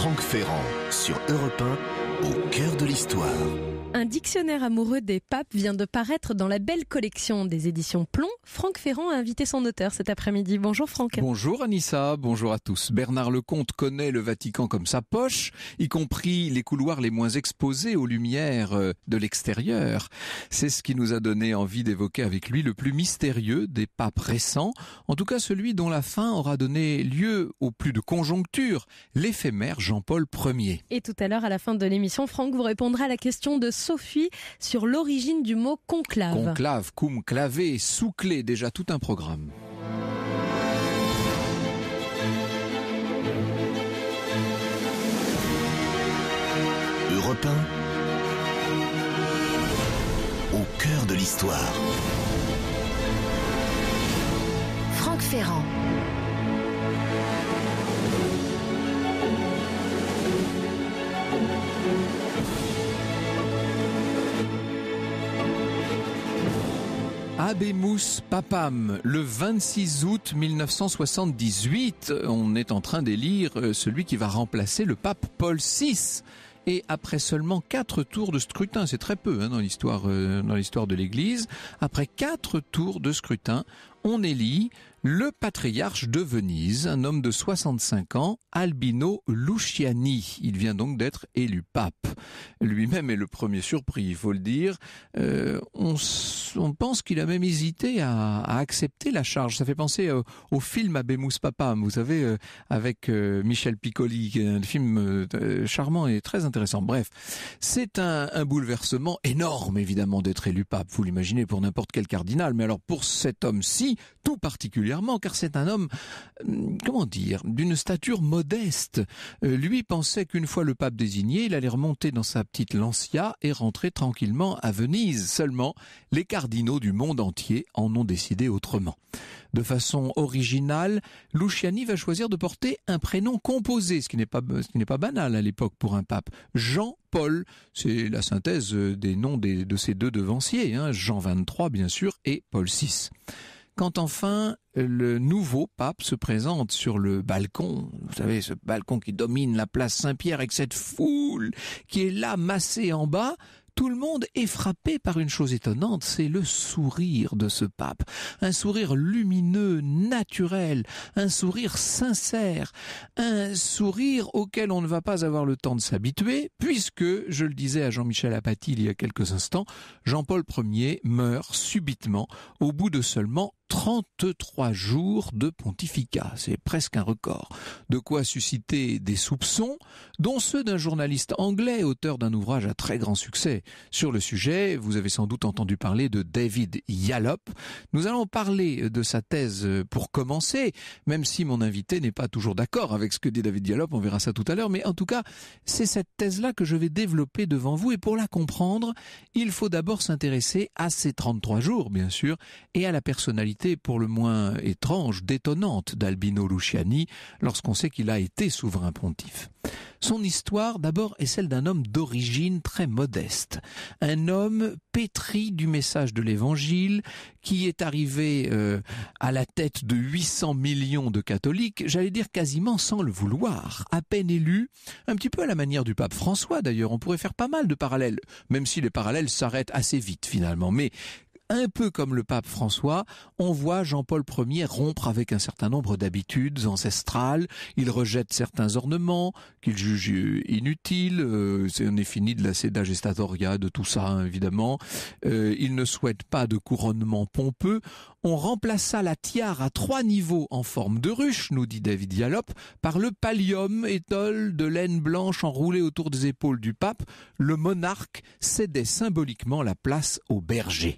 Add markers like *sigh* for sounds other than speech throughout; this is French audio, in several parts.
Franck Ferrand sur Europe 1, au cœur de l'histoire. Un dictionnaire amoureux des papes vient de paraître dans la belle collection des éditions Plomb. Franck Ferrand a invité son auteur cet après-midi. Bonjour Franck. Bonjour Anissa, bonjour à tous. Bernard Lecomte connaît le Vatican comme sa poche, y compris les couloirs les moins exposés aux lumières euh, de l'extérieur. C'est ce qui nous a donné envie d'évoquer avec lui le plus mystérieux des papes récents, en tout cas celui dont la fin aura donné lieu au plus de conjoncture, l'éphémère Jean-Paul Ier. Et tout à l'heure, à la fin de l'émission, Franck vous répondra à la question de Sophie sur l'origine du mot conclave. Conclave, cum clavé, sous-clé, déjà tout un programme. Europe au cœur de l'histoire. Franck Ferrand. Abemus Papam, le 26 août 1978, on est en train d'élire euh, celui qui va remplacer le pape Paul VI. Et après seulement quatre tours de scrutin, c'est très peu hein, dans l'histoire euh, dans l'histoire de l'Église. Après quatre tours de scrutin, on élit le patriarche de Venise, un homme de 65 ans, Albino Luciani. Il vient donc d'être élu pape. Lui-même est le premier surpris, il faut le dire. Euh, on, pense qu'il a même hésité à, accepter la charge. Ça fait penser euh, au film Abemus Papa vous savez, euh, avec Michel Piccoli, un film charmant et très intéressant. Bref, c'est un bouleversement énorme, évidemment, d'être élu pape. Vous l'imaginez pour n'importe quel cardinal, mais alors pour cet homme-ci, tout particulièrement, car c'est un homme, euh, comment dire, d'une stature modeste. Euh, lui pensait qu'une fois le pape désigné, il allait remonter dans sa petite Lancia et rentrer tranquillement à Venise. Seulement, les cardinaux du monde entier en ont décidé autrement. De façon originale, Luciani va choisir de porter un prénom composé, ce qui n'est pas, qui n'est pas banal à l'époque pour un pape. Jean Paul, c'est la synthèse euh, des noms de ces deux devanciers, hein, Jean 23 bien sûr et Paul VI. Quand enfin euh, le nouveau pape se présente sur le balcon, vous savez, ce balcon qui domine la place Saint-Pierre avec cette foule qui est là massée en bas, tout le monde est frappé par une chose étonnante, c'est le sourire de ce pape. Un sourire lumineux, naturel, un sourire sincère, un sourire auquel on ne va pas avoir le temps de s'habituer, puisque, je le disais à Jean-Michel Apathy il y a quelques instants, Jean-Paul Ier meurt subitement au bout de seulement 33 jours de pontificat. C'est presque un record. De quoi susciter des soupçons, dont ceux d'un journaliste anglais, auteur d'un ouvrage à très grand succès. Sur le sujet, vous avez sans doute entendu parler de David Yallop. Nous allons parler de sa thèse pour commencer, même si mon invité n'est pas toujours d'accord avec ce que dit David Yallop, on verra ça tout à l'heure, mais en tout cas, c'est cette thèse-là que je vais développer devant vous, et pour la comprendre, il faut d'abord s'intéresser à ces 33 jours, bien sûr, et à la personnalité pour le moins étrange, détonnante d'Albino Luciani lorsqu'on sait qu'il a été souverain pontife. Son histoire d'abord est celle d'un homme d'origine très modeste, un homme pétri du message de l'Évangile qui est arrivé euh, à la tête de 800 millions de catholiques, j'allais dire quasiment sans le vouloir, à peine élu, un petit peu à la manière du pape François d'ailleurs, on pourrait faire pas mal de parallèles, même si les parallèles s'arrêtent assez vite finalement, mais un peu comme le pape François, on voit Jean-Paul Ier rompre avec un certain nombre d'habitudes ancestrales, il rejette certains ornements qu'il juge euh, inutiles, euh, on est fini de la seda gestatoria, de tout ça hein, évidemment, euh, il ne souhaite pas de couronnement pompeux, on remplaça la tiare à trois niveaux en forme de ruche, nous dit David Yalop, par le pallium, étole de laine blanche enroulée autour des épaules du pape, le monarque cédait symboliquement la place au berger.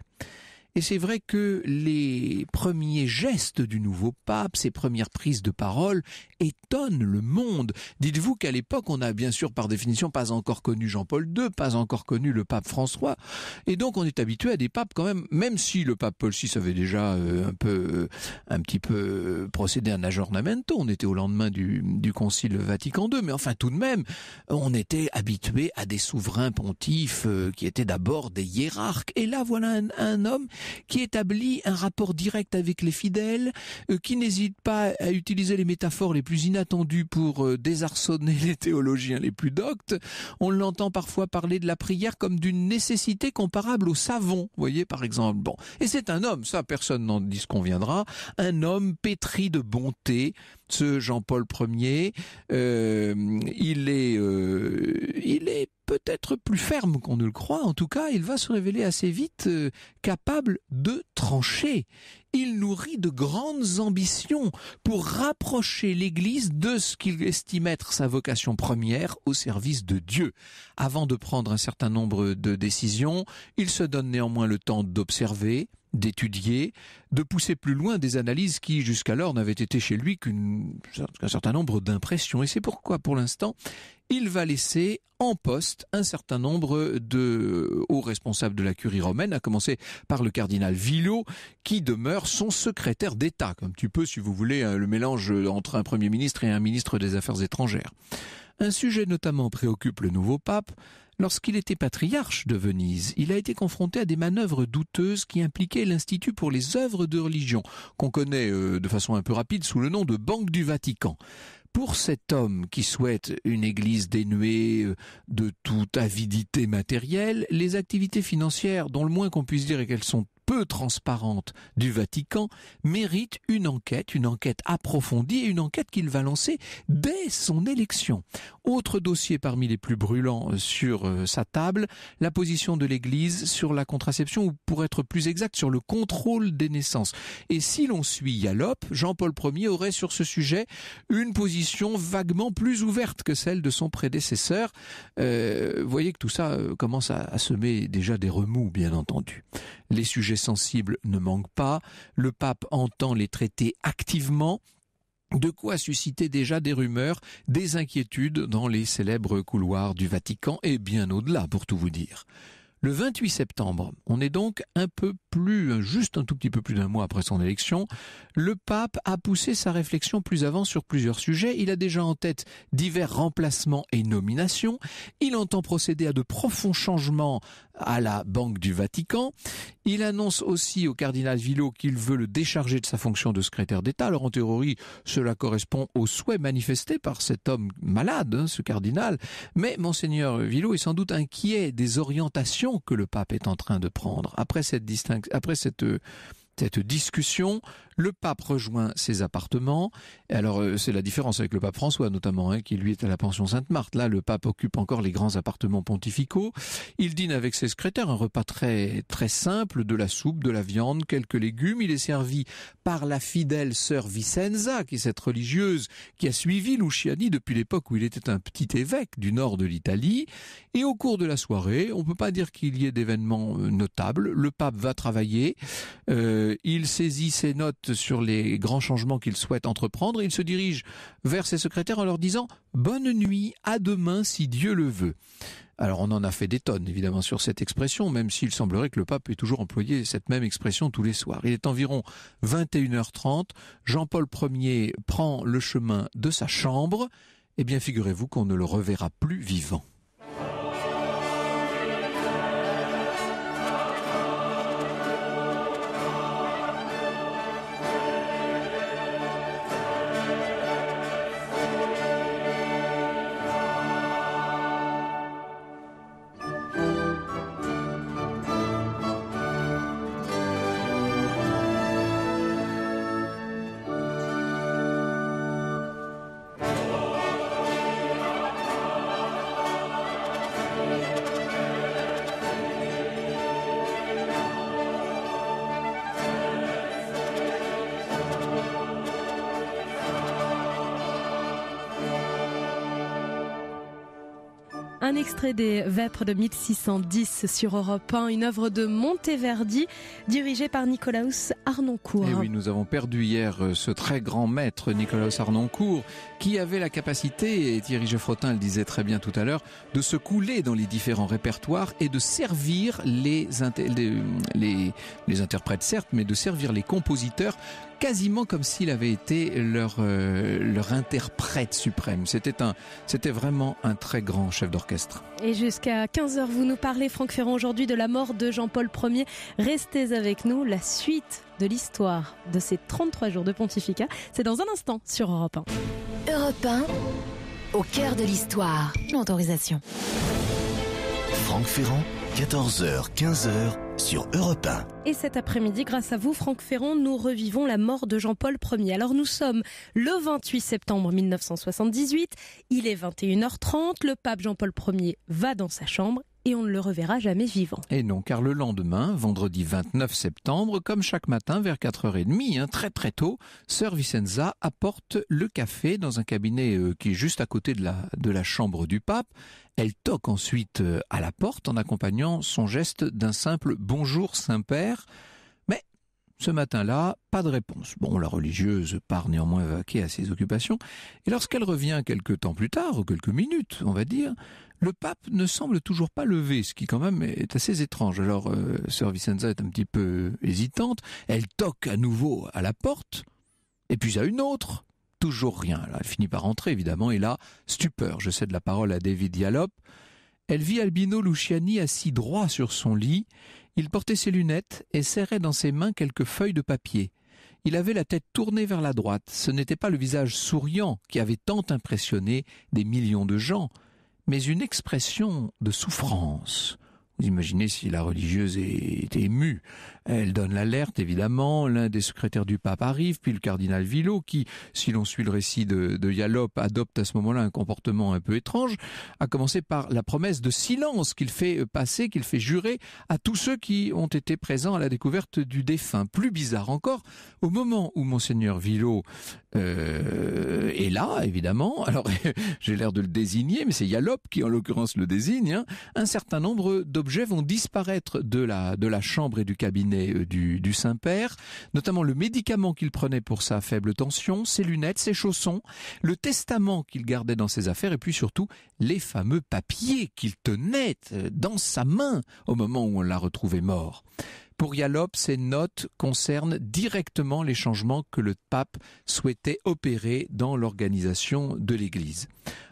Et c'est vrai que les premiers gestes du nouveau pape, ses premières prises de parole, étonnent le monde. Dites-vous qu'à l'époque, on n'a bien sûr par définition pas encore connu Jean-Paul II, pas encore connu le pape François, et donc on est habitué à des papes quand même, même si le pape Paul VI avait déjà euh, un peu, un petit peu procédé à un aggiornamento, on était au lendemain du, du concile Vatican II, mais enfin tout de même, on était habitué à des souverains pontifes euh, qui étaient d'abord des hiérarques, et là voilà un homme qui établit un rapport direct avec les fidèles, euh, qui n'hésite pas à utiliser les métaphores les plus inattendues pour euh, désarçonner les théologiens les plus doctes. On l'entend parfois parler de la prière comme d'une nécessité comparable au savon, voyez par exemple. Bon, et c'est un homme, ça personne n'en disconviendra, un homme pétri de bonté, ce Jean-Paul Ier. Euh, il est, il est peut-être plus ferme qu'on ne le croit, en tout cas, il va se révéler assez vite euh, capable de trancher. Il nourrit de grandes ambitions pour rapprocher l'Église de ce qu'il estime être sa vocation première au service de Dieu. Avant de prendre un certain nombre de décisions, il se donne néanmoins le temps d'observer, d'étudier, de pousser plus loin des analyses qui jusqu'alors n'avaient été chez lui qu'un certain nombre d'impressions. Et c'est pourquoi, pour l'instant, il va laisser en poste un certain nombre de euh, hauts responsables de la curie romaine, à commencer par le cardinal Villot, qui demeure son secrétaire d'État, un petit peu, si vous voulez, hein, le mélange entre un Premier ministre et un ministre des Affaires étrangères. Un sujet notamment préoccupe le nouveau pape. Lorsqu'il était patriarche de Venise, il a été confronté à des manœuvres douteuses qui impliquaient l'Institut pour les œuvres de religion, qu'on connaît euh, de façon un peu rapide sous le nom de Banque du Vatican pour cet homme qui souhaite une Église dénuée euh, de toute avidité matérielle, les activités financières, dont le moins qu'on puisse dire est qu'elles sont peu transparente du Vatican mérite une enquête, une enquête approfondie et une enquête qu'il va lancer dès son élection. Autre dossier parmi les plus brûlants euh, sur euh, sa table, la position de l'Église sur la contraception ou pour être plus exact sur le contrôle des naissances. Et si l'on suit Yalop, Jean-Paul Ier aurait sur ce sujet une position vaguement plus ouverte que celle de son prédécesseur. Euh, voyez que tout ça euh, commence à, à semer déjà des remous, bien entendu. Les sujets sensibles ne manquent pas, le pape entend les traiter activement, de quoi susciter déjà des rumeurs, des inquiétudes dans les célèbres couloirs du Vatican et bien au-delà pour tout vous dire. Le 28 septembre, on est donc un peu plus, euh, juste un tout petit peu plus d'un mois après son élection, le pape a poussé sa réflexion plus avant sur plusieurs sujets. Il a déjà en tête divers remplacements et nominations. Il entend procéder à de profonds changements à la Banque du Vatican. Il annonce aussi au cardinal Villot qu'il veut le décharger de sa fonction de secrétaire d'État. Alors en théorie, cela correspond au souhait manifesté par cet homme malade, hein, ce cardinal. Mais monseigneur Villot est sans doute inquiet des orientations que le pape est en train de prendre. Après cette distinction après cette, euh, discussion, le pape rejoint ses appartements. Alors euh, c'est la différence avec le pape François notamment, hein, qui lui est à la pension Sainte-Marthe. Là, le pape occupe encore les grands appartements pontificaux. Il dîne avec ses secrétaires, un repas très très simple, de la soupe, de la viande, quelques légumes. Il est servi par la fidèle sœur Vicenza, qui est cette religieuse qui a suivi Luciani depuis l'époque où il était un petit évêque du nord de l'Italie. Et au cours de la soirée, on ne peut pas dire qu'il y ait d'événements euh, notables. Le pape va travailler. Euh, il saisit ses notes sur les grands changements qu'il souhaite entreprendre il se dirige vers ses secrétaires en leur disant Bonne nuit, à demain si Dieu le veut. Alors on en a fait des tonnes évidemment sur cette expression, même s'il semblerait que le pape ait toujours employé cette même expression tous les soirs. Il est environ 21h30, Jean-Paul Ier prend le chemin de sa chambre, et eh bien figurez-vous qu'on ne le reverra plus vivant. extrait des Vêpres de 1610 sur Europe 1, une œuvre de Monteverdi dirigée par Nicolaus Arnoncourt. Et eh oui, nous avons perdu hier euh, ce très grand maître Nicolaus Arnoncourt qui avait la capacité, et Thierry Geoffrotin le disait très bien tout à l'heure, de se couler dans les différents répertoires et de servir les interprètes certes, mais de servir les compositeurs quasiment comme s'il avait été leur, euh, leur interprète suprême. C'était un, c'était vraiment un très grand chef d'orchestre. Et jusqu'à 15h, vous nous parlez, Franck Ferrand, aujourd'hui de la mort de Jean-Paul Ier. Restez avec nous, la suite de l'histoire de ces 33 jours de pontificat, c'est dans un instant sur Europe 1. Europe 1, au cœur de l'histoire. L'autorisation. Franck Ferrand 14h, 15h sur Europe Et cet après-midi, grâce à vous, Franck Ferrand, nous revivons la mort de Jean-Paul Ier. Alors nous sommes le 28 septembre 1978, il est 21h30, le pape Jean-Paul Ier va dans sa chambre et on ne le reverra jamais vivant. Et non, car le lendemain, vendredi 29 septembre, comme chaque matin vers 4h30, hein, très très tôt, Sœur Vicenza apporte le café dans un cabinet euh, qui est juste à côté de la chambre du pape. Elle toque ensuite euh, à la porte en accompagnant son geste d'un simple bonjour Saint-Père. Ce matin-là, pas de réponse. Bon, la religieuse part néanmoins vaquer à ses occupations, et lorsqu'elle revient quelque temps plus tard, ou quelques minutes, on va dire, le pape ne semble toujours pas lever, ce qui quand même est assez étrange. Alors, euh, Sœur Vicenza est un petit peu hésitante, elle toque à nouveau à la porte, et puis à une autre, toujours rien. elle finit par rentrer, évidemment, et là, stupeur, je cède la parole à David Yalop, elle vit Albino Luciani assis droit sur son lit, il portait ses lunettes et serrait dans ses mains quelques feuilles de papier. Il avait la tête tournée vers la droite. Ce n'était pas le visage souriant qui avait tant impressionné des millions de gens, mais une expression de souffrance, imaginez si la religieuse était émue. Elle donne l'alerte, évidemment. L'un des secrétaires du pape arrive, puis le cardinal Villot, qui, si l'on suit le récit de, Yalop, adopte à ce moment-là un comportement un peu étrange, a commencé par la promesse de silence qu'il fait passer, qu'il fait jurer à tous ceux qui ont été présents à la découverte du défunt. Plus bizarre encore, au moment où monseigneur Villot euh, est là, évidemment, *laughs* alors j'ai l'air de le désigner, mais c'est Yalop qui en l'occurrence le désigne, hein, un certain nombre d'objets vont disparaître de la, de la chambre et du cabinet euh, du, du Saint-Père, notamment le médicament qu'il prenait pour sa faible tension, ses lunettes, ses chaussons, le testament qu'il gardait dans ses affaires et puis surtout les fameux papiers qu'il tenait euh, dans sa main au moment où on l'a retrouvé mort. Pour Yalop, ces notes concernent directement les changements que le pape souhaitait opérer dans l'organisation de l'Église.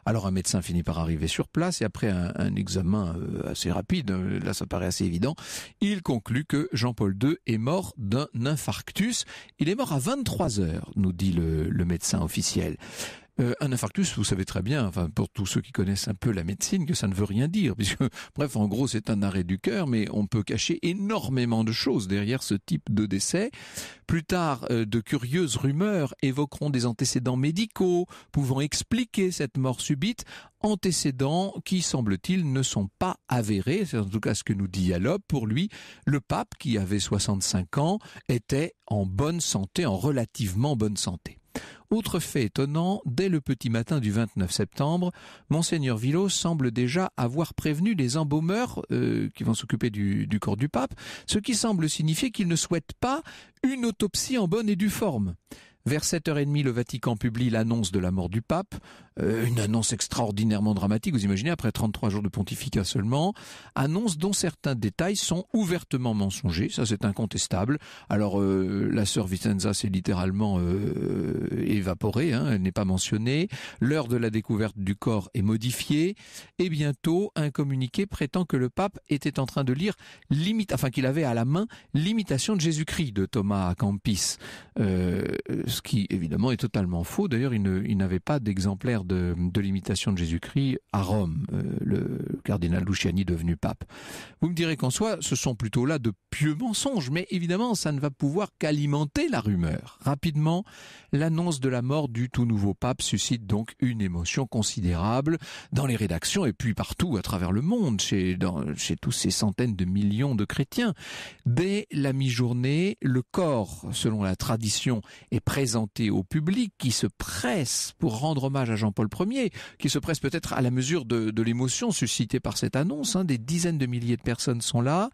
Alors un médecin finit par arriver sur place et après un, examen euh, assez rapide, euh, là ça paraît assez évident, il conclut que Jean-Paul II est mort d'un infarctus. Il est mort à 23 heures, nous dit le médecin officiel. Euh, un infarctus, vous savez très bien, enfin pour tous ceux qui connaissent un peu la médecine, que ça ne veut rien dire, *laughs* puisque bref, en gros, c'est un arrêt du cœur, mais on peut cacher énormément de choses derrière ce type de décès. Plus tard, euh, de curieuses rumeurs évoqueront des antécédents médicaux pouvant expliquer cette mort subite, antécédents qui, semble-t-il, ne sont pas avérés. C'est en tout cas ce que nous dit Yalop. Pour lui, le pape, qui avait 65 ans, était en bonne santé, en relativement bonne santé. Autre fait étonnant, dès le petit matin du 29 septembre, monseigneur Villot semble déjà avoir prévenu les embaumeurs euh, qui vont s'occuper du corps du pape, ce qui semble signifier qu'il ne souhaite pas une autopsie en bonne et due forme. Vers 7h30, le Vatican publie l'annonce de la mort du pape, euh, une annonce extraordinairement dramatique, vous imaginez, après 33 jours de pontificat seulement, annonce dont certains détails sont ouvertement mensongers, ça c'est incontestable. Alors euh, la sœur Vicenza s'est littéralement euh, évaporée, hein, elle n'est pas mentionnée, l'heure de la découverte du corps est modifiée, et bientôt un communiqué prétend que le pape était en train de lire, limite, enfin qu'il avait à la main l'imitation de Jésus-Christ de Thomas à Campis ce qui évidemment est totalement faux. D'ailleurs, il n'avait pas d'exemplaire de, l'imitation de Jésus-Christ à Rome, euh, le cardinal Luciani devenu pape. Vous me direz qu'en soi, ce sont plutôt là de pieux mensonges, mais évidemment, ça ne va pouvoir qu'alimenter la rumeur. Rapidement, l'annonce de la mort du tout nouveau pape suscite donc une émotion considérable dans les rédactions et puis partout à travers le monde, chez, dans, chez tous ces centaines de millions de chrétiens. Dès la mi-journée, le corps, selon la tradition, est prêt présenté au public, qui se presse pour rendre hommage à Jean-Paul Ier, qui se presse peut-être à la mesure de, l'émotion suscitée par cette annonce. Hein. Des dizaines de milliers de personnes sont là,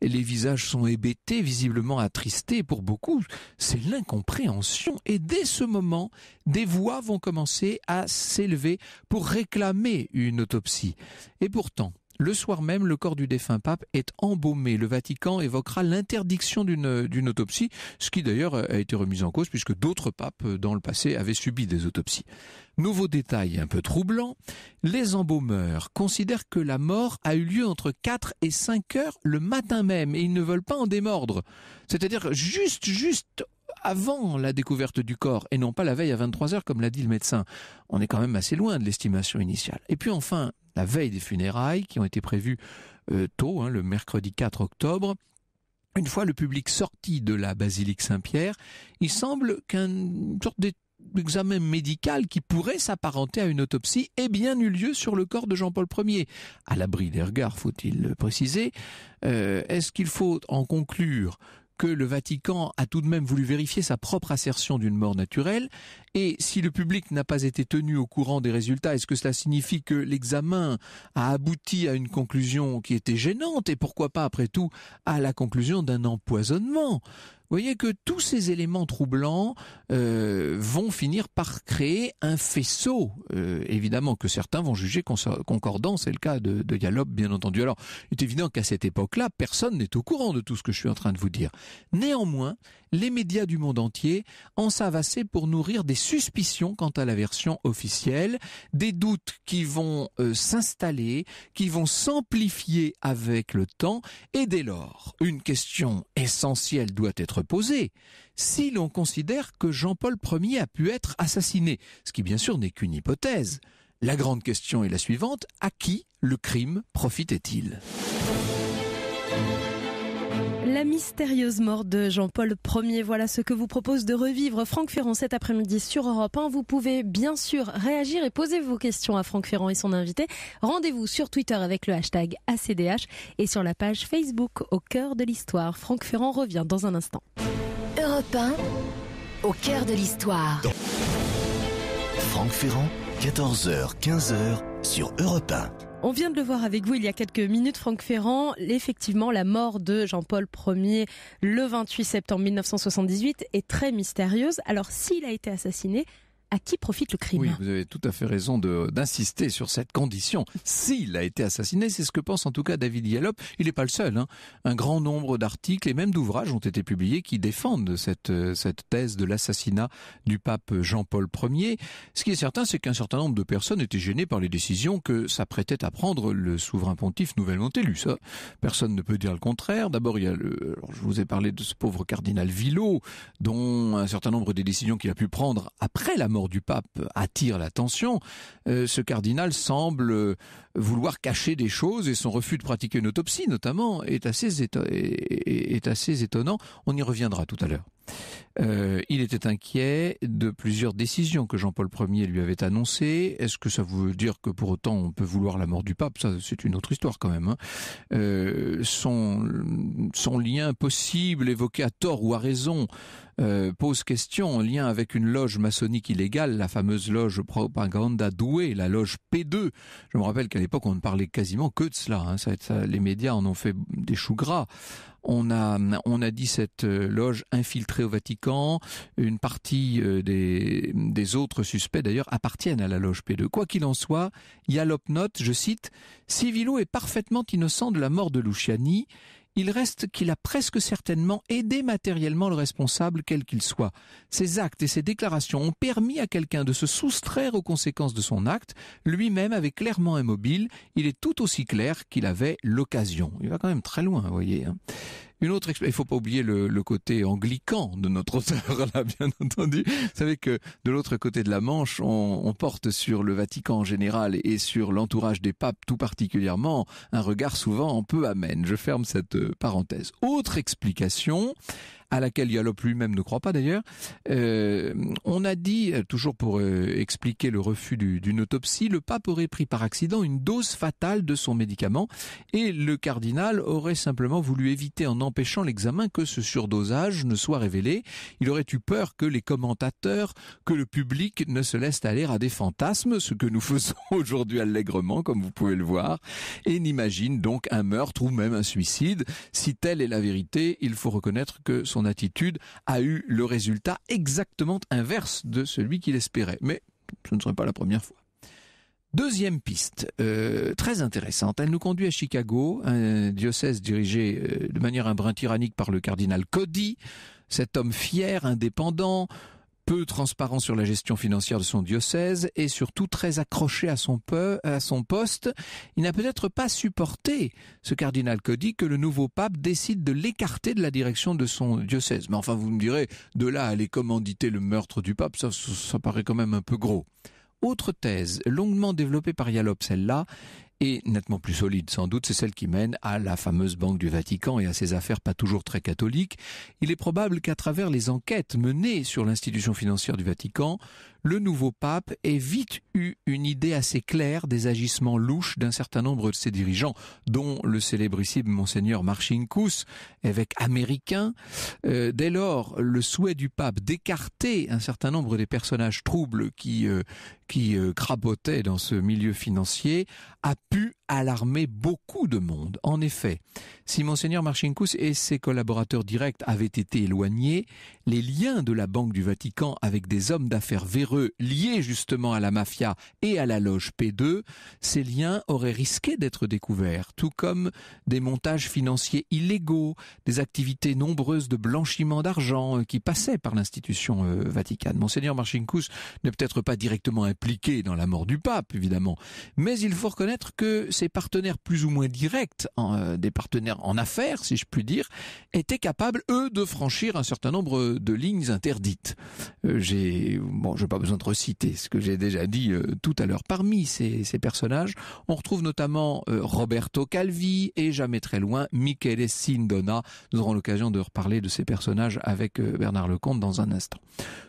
et les visages sont hébétés, visiblement attristés. Pour beaucoup, c'est l'incompréhension. Et dès ce moment, des voix vont commencer à s'élever pour réclamer une autopsie. Et pourtant, le soir même, le corps du défunt pape est embaumé. Le Vatican évoquera l'interdiction d'une autopsie, ce qui d'ailleurs a été remis en cause puisque d'autres papes euh, dans le passé avaient subi des autopsies. Nouveau détail un peu troublant, les embaumeurs considèrent que la mort a eu lieu entre 4 et 5 heures le matin même et ils ne veulent pas en démordre. C'est-à-dire juste, juste avant la découverte du corps et non pas la veille à 23 heures comme l'a dit le médecin. On est quand même assez loin de l'estimation initiale. Et puis enfin, la veille des funérailles, qui ont été prévues euh, tôt, hein, le mercredi 4 octobre. Une fois le public sorti de la basilique Saint-Pierre, il semble qu'une sorte d'examen médical qui pourrait s'apparenter à une autopsie ait bien eu lieu sur le corps de Jean-Paul Ier. À l'abri des regards, faut-il le préciser. Euh, est-ce qu'il faut en conclure que le Vatican a tout de même voulu vérifier sa propre assertion d'une mort naturelle, et si le public n'a pas été tenu au courant des résultats, est-ce que cela signifie que l'examen a abouti à une conclusion qui était gênante, et pourquoi pas après tout à la conclusion d'un empoisonnement vous voyez que tous ces éléments troublants euh, vont finir par créer un faisceau, euh, évidemment que certains vont juger concordant, c'est le cas de, de Yalop bien entendu. Alors, il est évident qu'à cette époque-là, personne n'est au courant de tout ce que je suis en train de vous dire. Néanmoins, les médias du monde entier en savent assez pour nourrir des suspicions quant à la version officielle, des doutes qui vont euh, s'installer, qui vont s'amplifier avec le temps, et dès lors, une question essentielle doit être poser. si l'on considère que Jean-Paul Ier a pu être assassiné, ce qui bien sûr n'est qu'une hypothèse. La grande question est la suivante, à qui le crime profitait-il la mystérieuse mort de Jean-Paul Ier, voilà ce que vous propose de revivre Franck Ferrand cet après-midi sur Europe 1. Vous pouvez bien sûr réagir et poser vos questions à Franck Ferrand et son invité. Rendez-vous sur Twitter avec le hashtag ACDH et sur la page Facebook au cœur de l'histoire. Franck Ferrand revient dans un instant. Europe 1, au cœur de l'histoire. Franck Ferrand, 14h, 15h sur Europe 1. On vient de le voir avec vous il y a quelques minutes, Franck Ferrand. Effectivement, la mort de Jean-Paul Ier le 28 septembre 1978 est très mystérieuse. Alors, s'il a été assassiné, à qui profite le crime. Oui, vous avez tout à fait raison d'insister sur cette condition. S'il a été assassiné, c'est ce que pense en tout cas David Yalop. Il n'est pas le seul. Hein. Un grand nombre d'articles et même d'ouvrages ont été publiés qui défendent cette, cette thèse de l'assassinat du pape Jean-Paul Ier. Ce qui est certain, c'est qu'un certain nombre de personnes étaient gênées par les décisions que s'apprêtait à prendre le souverain pontife nouvellement élu. Ça, hein. personne ne peut dire le contraire. D'abord, il y a le, alors je vous ai parlé de ce pauvre cardinal Villot, dont un certain nombre des décisions qu'il a pu prendre après la mort mort du pape attire l'attention, euh, ce cardinal semble euh, vouloir cacher des choses et son refus de pratiquer une autopsie notamment est assez, est, assez étonnant. On y reviendra tout à l'heure. Euh, il était inquiet de plusieurs décisions que Jean-Paul Ier lui avait annoncées. Est-ce que ça veut dire que pour autant on peut vouloir la mort du pape Ça, c'est une autre histoire quand même. Hein. son, son lien possible, évoqué à tort ou à raison, euh, pose question en lien avec une loge maçonnique illégale, la fameuse loge Propaganda douée, la loge P2. Je me rappelle qu'à l'époque, on ne parlait quasiment que de cela. Hein. les médias en ont fait des choux gras. On a, on a dit cette euh, loge infiltrée au Vatican. Une partie euh, des, des autres suspects, d'ailleurs, appartiennent à la loge P2. Quoi qu'il en soit, Yalop note, je cite, Civilo est parfaitement innocent de la mort de Luciani il reste qu'il a presque certainement aidé matériellement le responsable quel qu'il soit. Ses actes et ses déclarations ont permis à quelqu'un de se soustraire aux conséquences de son acte, lui-même avait clairement un mobile, il est tout aussi clair qu'il avait l'occasion. Il va quand même très loin, vous voyez. Hein. Une autre, il faut pas oublier le, côté anglican de notre auteur, bien entendu. Vous savez que de l'autre côté de la Manche, on, on, porte sur le Vatican en général et sur l'entourage des papes tout particulièrement un regard souvent un peu amène. Je ferme cette euh, parenthèse. Autre explication, à laquelle Yalop lui-même ne croit pas d'ailleurs. Euh, on a dit, euh, toujours pour euh, expliquer le refus d'une autopsie, le pape aurait pris par accident une dose fatale de son médicament et le cardinal aurait simplement voulu éviter en empêchant l'examen que ce surdosage ne soit révélé. Il aurait eu peur que les commentateurs, que le public ne se laissent aller à des fantasmes, ce que nous *laughs* faisons aujourd'hui allègrement, comme vous pouvez le voir, et n'imagine donc un meurtre ou même un suicide. Si telle est la vérité, il faut reconnaître que son son attitude a eu le résultat exactement inverse de celui qu'il espérait. Mais ce ne serait pas la première fois. Deuxième piste, euh, très intéressante, elle nous conduit à Chicago, un diocèse dirigé euh, de manière un brin tyrannique par le cardinal Cody, cet homme fier, indépendant, peu transparent sur la gestion financière de son diocèse et surtout très accroché à son, peu, à son poste, il n'a peut-être pas supporté ce cardinal Cody que le nouveau pape décide de l'écarter de la direction de son diocèse. Mais enfin, vous me direz, de là à aller commanditer le meurtre du pape, ça, ça paraît quand même un peu gros. Autre thèse, longuement développée par Yalop, celle-là, et nettement plus solide sans doute, c'est celle qui mène à la fameuse Banque du Vatican et à ses affaires pas toujours très catholiques. Il est probable qu'à travers les enquêtes menées sur l'institution financière du Vatican, le nouveau pape ait vite eu une idée assez claire des agissements louches d'un certain nombre de ses dirigeants, dont le célébrissime monseigneur Marchinkus, évêque américain. Euh, dès lors, le souhait du pape d'écarter un certain nombre des personnages troubles qui, euh, qui euh, dans ce milieu financier a pu alarmé beaucoup de monde. En effet, si Monseigneur Marchinkus et ses collaborateurs directs avaient été éloignés, les liens de la Banque du Vatican avec des hommes d'affaires véreux liés justement à la mafia et à la loge P2, ces liens auraient risqué d'être découverts, tout comme des montages financiers illégaux, des activités nombreuses de blanchiment d'argent euh, qui passaient par l'institution euh, vaticane. Monseigneur Marchinkus n'est peut-être pas directement impliqué dans la mort du pape, évidemment, mais il faut reconnaître que ses partenaires plus ou moins directs, euh, des partenaires en affaires, si je puis dire, étaient capables, eux, de franchir un certain nombre de lignes interdites. Je euh, j'ai, bon, pas besoin de reciter ce que j'ai déjà dit euh, tout à l'heure. Parmi ces, ces, personnages, on retrouve notamment Roberto Calvi et jamais très loin Michele Sindona. Nous aurons l'occasion de reparler de ces personnages avec Bernard Lecomte dans un instant.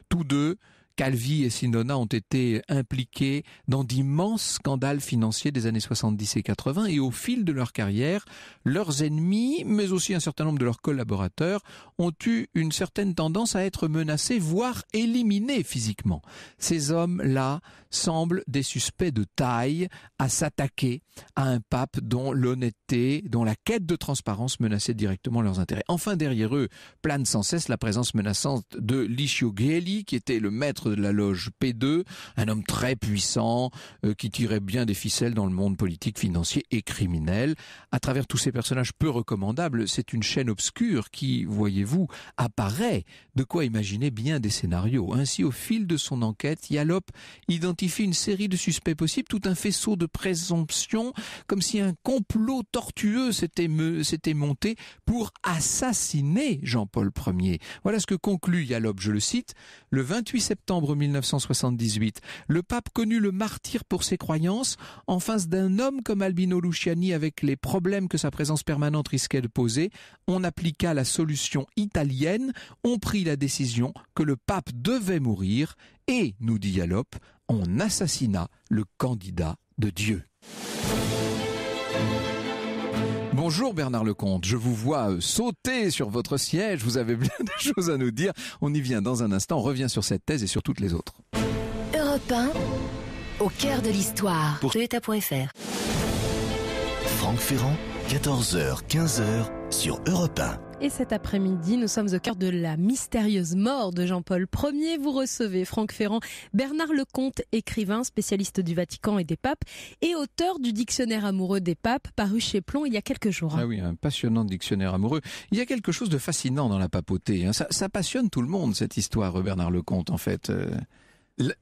Tous deux Calvi et Sinona ont été impliqués dans d'immenses scandales financiers des années 70 et 80 et au fil de leur carrière, leurs ennemis, mais aussi un certain nombre de leurs collaborateurs, ont eu une certaine tendance à être menacés, voire éliminés physiquement. Ces hommes-là semblent des suspects de taille à s'attaquer à un pape dont l'honnêteté, dont la quête de transparence menaçait directement leurs intérêts. Enfin, derrière eux, plane sans cesse la présence menaçante de Licio Gheli, qui était le maître de la loge P2, un homme très puissant euh, qui tirait bien des ficelles dans le monde politique, financier et criminel. À travers tous ces personnages peu recommandables, c'est une chaîne obscure qui, voyez-vous, apparaît. De quoi imaginer bien des scénarios. Ainsi, au fil de son enquête, Yalop identifie une série de suspects possibles, tout un faisceau de présomptions, comme si un complot tortueux s'était monté pour assassiner Jean-Paul Ier. Voilà ce que conclut Yalop, je le cite, le 28 septembre 1978. Le pape connut le martyr pour ses croyances en face d'un homme comme Albino Luciani avec les problèmes que sa présence permanente risquait de poser. On appliqua la solution italienne, on prit la décision que le pape devait mourir et, nous dit Yalop, on assassina le candidat de Dieu. Bonjour Bernard Lecomte, je vous vois euh, sauter sur votre siège, vous avez plein *laughs* de choses à nous dire. On y vient dans un instant, on revient sur cette thèse et sur toutes les autres. Europe au cœur de l'histoire. Pour Franck Ferrand 14h, 15h sur Europe Et cet après-midi, nous sommes au cœur de la mystérieuse mort de Jean-Paul Ier. Vous recevez Franck Ferrand, Bernard Lecomte, écrivain, spécialiste du Vatican et des papes, et auteur du Dictionnaire amoureux des papes, paru chez Plon il y a quelques jours. Ah oui, un passionnant dictionnaire amoureux. Il y a quelque chose de fascinant dans la papauté. Hein. Ça, ça passionne tout le monde, cette histoire, Bernard Lecomte, en fait. Euh.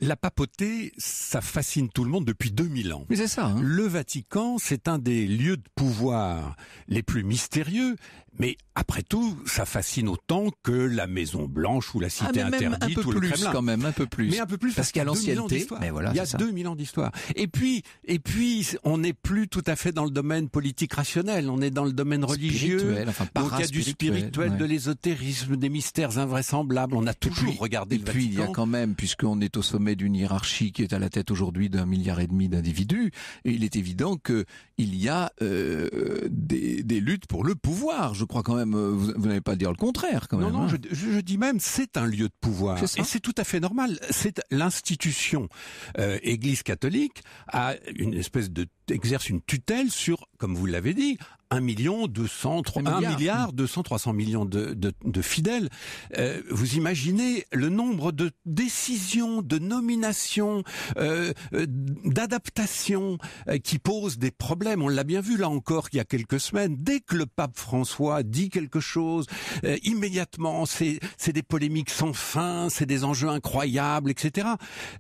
La papauté, ça fascine tout le monde depuis 2000 ans. Mais c'est ça. Hein. le Vatican, c'est un des lieux de pouvoir les plus mystérieux, mais après tout, ça fascine autant que la Maison Blanche ou la Cité ah, Interdite un peu ou plus, le Kremlin. quand même, un peu plus. Mais un peu plus parce, qu'à l'ancienneté, il y a 2000 ans d'histoire. Et puis, et puis, on n'est plus tout à fait dans le domaine politique rationnel. On est dans le domaine religieux. Enfin, donc il y a du spirituel, de l'ésotérisme, des mystères invraisemblables. On a toujours regardé. Et puis il y a quand même, puisqu'on est au sommet d'une hiérarchie qui est à la tête aujourd'hui d'un milliard et demi d'individus, il est évident que il y a euh, des, des, luttes pour le pouvoir. Je je crois quand même, euh, vous, vous n'allez pas dire le contraire quand non, Non, hein. je, dis même, c'est un lieu de pouvoir. Et c'est tout à fait normal. C'est l'institution euh, Église catholique a une espèce de exerce une tutelle sur, comme vous l'avez dit, 1 million 200, 1 milliard, 200, 300 millions de, fidèles. Euh, vous imaginez le nombre de décisions, de nominations, euh, euh, d'adaptations qui posent des problèmes. On l'a bien vu là encore il y a quelques semaines. Dès que le pape François dit quelque chose, immédiatement, c'est des polémiques sans fin, c'est des enjeux incroyables, etc.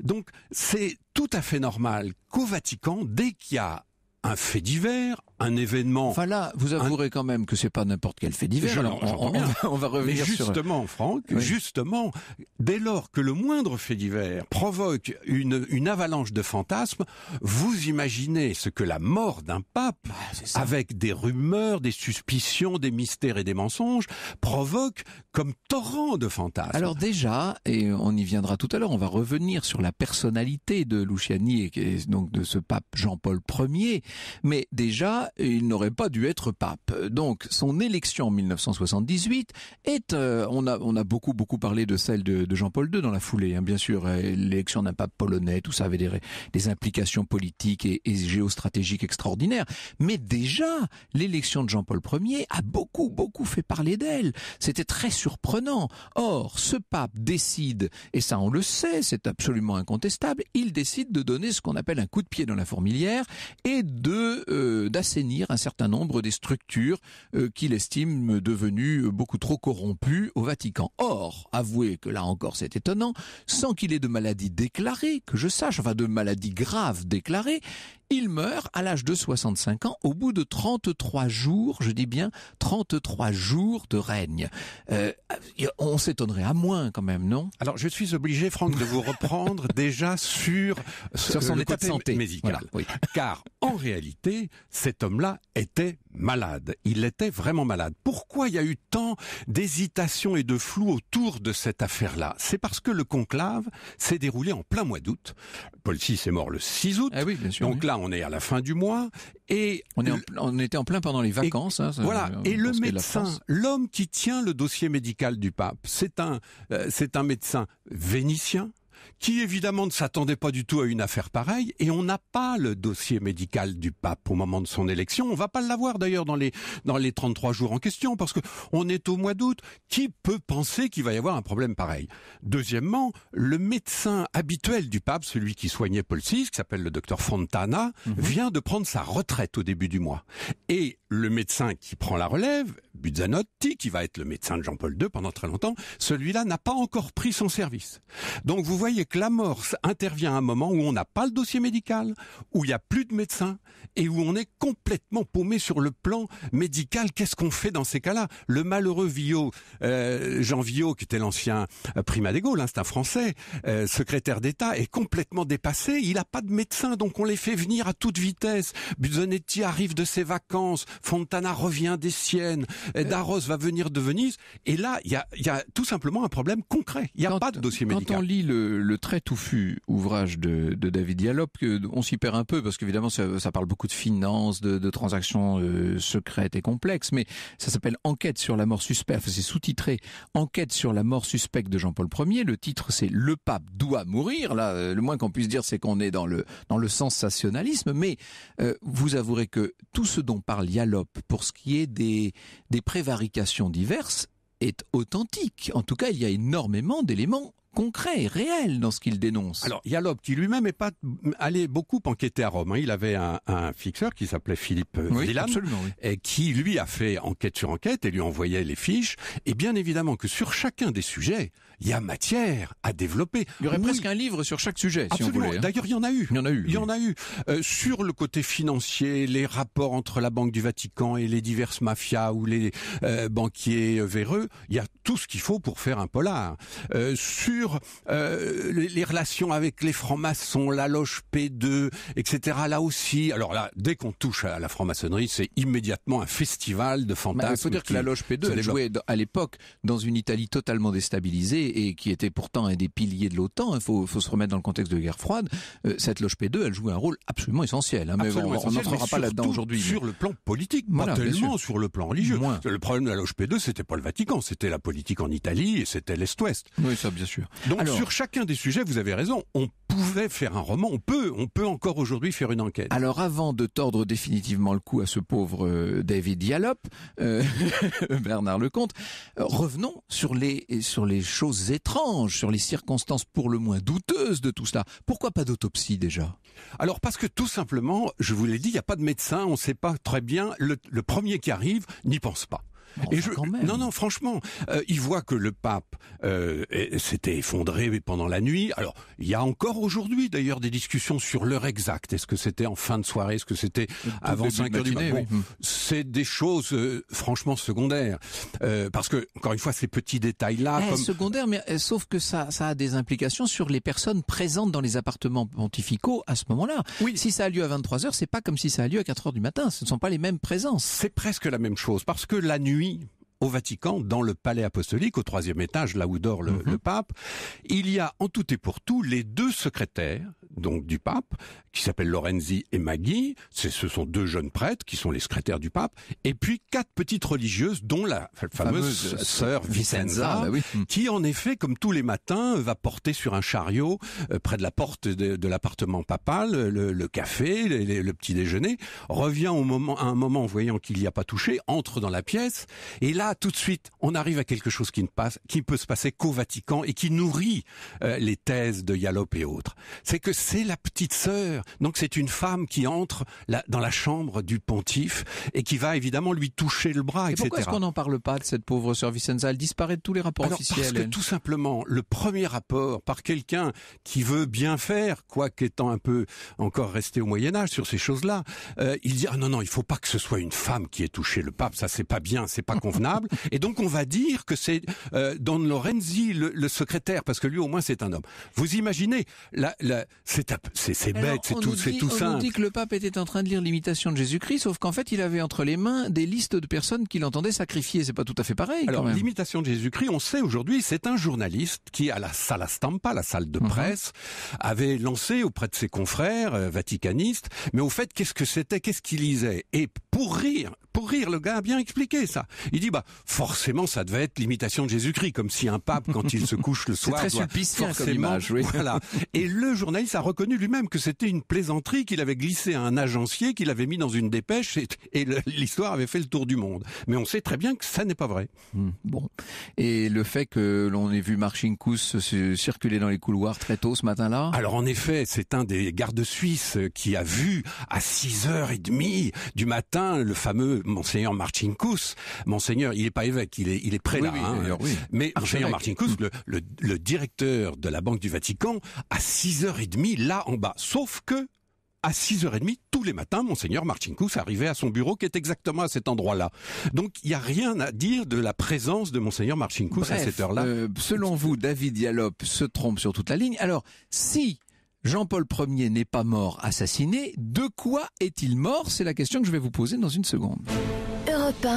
Donc c'est tout à fait normal qu'au Vatican, dès qu'il y a un fait divers, un événement. Enfin vous avouerez quand même que c'est pas n'importe quel fait divers. on, on, va revenir Mais euh, justement, Franck, justement, dès lors que le moindre fait divers provoque une, avalanche de fantasmes, vous imaginez ce que la mort d'un pape, bah, avec des rumeurs, des suspicions, des mystères et des mensonges, provoque comme torrent de fantasmes. Alors déjà, et on y viendra tout à l'heure, on va revenir sur la personnalité de Luciani et donc de ce pape Jean-Paul Ier. Mais déjà, il n'aurait pas dû être pape. Donc, son élection en 1978 est, euh, on a, on a beaucoup, beaucoup parlé de celle de, Jean-Paul II dans la foulée, hein, bien sûr. Euh, l'élection d'un pape polonais, tout ça avait des, implications politiques et, géostratégiques extraordinaires. Mais déjà, l'élection de Jean-Paul Ier a beaucoup, beaucoup fait parler d'elle. C'était très surprenant. Or, ce pape décide, et ça on le sait, c'est absolument incontestable, il décide de donner ce qu'on appelle un coup de pied dans la fourmilière et de, euh, d'assez un certain nombre des structures euh, qu'il estime devenues beaucoup trop corrompues au Vatican. Or, avouez que là encore c'est étonnant, sans qu'il ait de maladie déclarée, que je sache, enfin de maladie grave déclarée, il meurt à l'âge de 65 ans au bout de 33 jours, je dis bien 33 jours de règne. Euh, on s'étonnerait à moins quand même, non Alors je suis obligé, Franck, de vous reprendre *laughs* déjà sur, euh, sur son état de santé médical. Car en réalité, cet homme homme-là était malade. Il était vraiment malade. Pourquoi il y a eu tant d'hésitation et de flou autour de cette affaire-là C'est parce que le conclave s'est déroulé en plein mois d'août. Paul VI est mort le 6 août. Ah donc là, on est à la fin du mois. Et on, était en plein pendant les vacances. Hein, voilà. Euh, et le médecin, l'homme qui tient le dossier médical du pape, c'est un, euh, c'est un médecin vénitien qui évidemment ne s'attendait pas du tout à une affaire pareille, et on n'a pas le dossier médical du pape au moment de son élection. On va pas l'avoir d'ailleurs dans les, dans les 33 jours en question, parce que on est au mois d'août. Qui peut penser qu'il va y avoir un problème pareil Deuxièmement, le médecin habituel du pape, celui qui soignait Paul VI, qui s'appelle le docteur Fontana, mhm. vient de prendre sa retraite au début du mois. Et le médecin qui prend la relève, Buzzanotti, qui va être le médecin de Jean-Paul II pendant très longtemps, celui-là n'a pas encore pris son service. Donc vous voyez voyez que l'amorce intervient à un moment où on n'a pas le dossier médical, où il n'y a plus de médecin et où on est complètement paumé sur le plan médical. Qu'est-ce qu'on fait dans ces cas-là Le malheureux Villot, euh, Jean Villot, qui était l'ancien Prima de l'instinct hein, Français, euh, secrétaire d'État, est complètement dépassé. Il n'a pas de médecin, donc on les fait venir à toute vitesse. Buzonetti arrive de ses vacances, Fontana revient des siennes, euh, Daros va venir de Venise. Et là, il y a, tout simplement un problème concret. Il n'y a pas de dossier médical. Quand on lit le, le, très touffu ouvrage de, David Yalop, on s'y perd un peu parce qu'évidemment ça, parle beaucoup de finances, de, transactions euh, secrètes et complexes, mais ça s'appelle Enquête sur la mort suspecte. c'est sous-titré Enquête sur la mort suspecte de Jean-Paul Ier. Le titre c'est Le pape doit mourir. Là, euh, le moins qu'on puisse dire c'est qu'on est dans le dans le sensationnalisme, mais euh, vous avouerez que tout ce dont parle Yalop pour ce qui est des des prévarications diverses est authentique. En tout cas, il y a énormément d'éléments concret, réel dans ce qu'il dénonce. Alors, Yalop, qui lui-même n'est pas allé beaucoup enquêter à Rome, hein. il avait un, fixeur qui s'appelait Philippe euh, oui, et qui lui a fait enquête sur enquête et lui envoyait les fiches. Et bien évidemment que sur chacun des sujets, il y a matière à développer. Il y aurait presque un livre sur chaque sujet, si on voulait. Hein. D'ailleurs, il y en a eu. Il y en a eu. Il y en a eu. Euh, sur le côté financier, les rapports entre la Banque du Vatican et les diverses mafias ou les euh, banquiers véreux, il y a tout ce qu'il faut pour faire un polar. Euh, sur euh, les, relations avec les francs-maçons, la loge P2, etc. Là aussi, alors là, dès qu'on touche à la franc-maçonnerie, c'est immédiatement un festival de fantasmes. il faut dire que la loge P2, elle jouait à l'époque dans une Italie totalement déstabilisée et qui était pourtant un des piliers de l'OTAN. Il faut, se remettre dans le contexte de guerre froide. Euh, cette loge P2, elle jouait un rôle absolument essentiel. Hein, mais absolument on n'entrera pas là-dedans aujourd'hui. Sur le plan politique, tellement sur le plan religieux. Le problème de la loge P2, c'était pas le Vatican, c'était la politique en Italie et c'était l'Est-Ouest. Oui, ça, bien sûr. Donc sur chacun des sujets, vous avez raison, on pouvait faire un roman, on peut, on peut encore aujourd'hui faire une enquête. Alors avant de tordre définitivement le cou à ce pauvre euh, David Yalop, euh, *laughs* Bernard Lecomte, euh, revenons sur les sur les choses étranges, sur les circonstances pour le moins douteuses de tout cela. Pourquoi pas d'autopsie déjà Alors parce que tout simplement, je vous l'ai dit, il n'y a pas de médecin, on ne sait pas très bien. le premier qui arrive n'y pense pas. Non, non, franchement, euh, il voit que le pape euh, s'était effondré pendant la nuit. Alors, il y a encore aujourd'hui d'ailleurs des discussions sur l'heure exacte. Est-ce que c'était en fin de soirée Est-ce que c'était avant 5 h du matin C'est des choses euh, franchement secondaires. parce que, encore une fois, ces petits détails-là... Eh, secondaires, mais eh, sauf que ça, ça a des implications sur les personnes présentes dans les appartements pontificaux à ce moment-là. Oui. Si ça a lieu à 23 heures, c'est pas comme si ça a lieu à 4 heures du matin. Ce ne sont pas les mêmes présences. C'est presque la même chose, parce que la nuit, nuit au Vatican, dans le palais apostolique, au troisième étage, là où dort le, mhm. pape, il y a en tout et pour tout les deux secrétaires donc du pape, qui s'appelle Lorenzi et Maggie. Ce sont deux jeunes prêtres qui sont les secrétaires du pape. Et puis quatre petites religieuses, dont la fameuse, euh, sœur Vicenza, bah hmm. qui en effet, comme tous les matins, va porter sur un chariot euh, près de la porte de, l'appartement papal le, café, le, petit déjeuner, revient au moment, à un moment voyant qu'il n'y a pas touché, entre dans la pièce. Et là, tout de suite, on arrive à quelque chose qui ne passe, qui peut se passer qu'au Vatican et qui nourrit euh, les thèses de Yalop et autres. C'est que c'est la petite sœur. Donc c'est une femme qui entre dans la chambre du pontife et qui va évidemment lui toucher le bras, etc. Pourquoi est-ce qu'on n'en parle pas de cette pauvre sœur Vicenza Elle disparaît de tous les rapports officiels. Parce que tout simplement, le premier rapport par quelqu'un qui veut bien faire, quoique un peu encore resté au Moyen Âge sur ces choses-là, euh, il dit ah non non, il faut pas que ce soit une femme qui ait touché le pape, ça c'est pas bien, c'est pas convenable. *laughs* et donc on va dire que c'est euh, Don Lorenzi le, secrétaire parce que lui au moins c'est un homme. Vous imaginez la, la c'est bête, c'est tout, c'est tout simple. On dit que le pape était en train de lire l'imitation de Jésus-Christ, sauf qu'en fait, il avait entre les mains des listes de personnes qu'il entendait sacrifier. C'est pas tout à fait pareil. Alors, l'imitation de Jésus-Christ, on sait aujourd'hui, c'est un journaliste qui, à la salle à Stampa, la salle de mhm. presse, avait lancé auprès de ses confrères euh, vaticanistes, mais au fait, qu'est-ce que c'était, qu'est-ce qu'il lisait Et pour rire, pour rire, le gars a bien expliqué ça. Il dit bah forcément ça devait être l'imitation de Jésus-Christ, comme si un pape quand il se *laughs* couche le soir très doit forcément. Image, *laughs* Et le journaliste a reconnu lui-même que c'était une plaisanterie qu'il avait glissée à un agencier, qu'il avait mis dans une dépêche, et, l'histoire avait fait le tour du monde. Mais on sait très bien que ça n'est pas vrai. Hmm, bon. Et le fait que l'on ait vu Marchinkus circuler dans les couloirs très tôt ce matin-là. Alors en effet, c'est un des gardes suisses qui a vu à 6h30 du matin le fameux monseigneur Marcinkus, monseigneur, il n'est pas évêque, il est, il est prélat, hein. mais monseigneur Marcinkus, le, le, directeur de la Banque du Vatican, à 6h30, là en bas. Sauf que, à 6h30 tous les matins, monseigneur Martincus arrivait à son bureau qui est exactement à cet endroit-là. Donc il n'y a rien à dire de la présence de monseigneur Martincus à cette heure-là. Euh, selon vous, David Yalop se trompe sur toute la ligne. Alors, si Jean-Paul Ier n'est pas mort assassiné. De quoi est-il mort C'est la question que je vais vous poser dans une seconde. Europe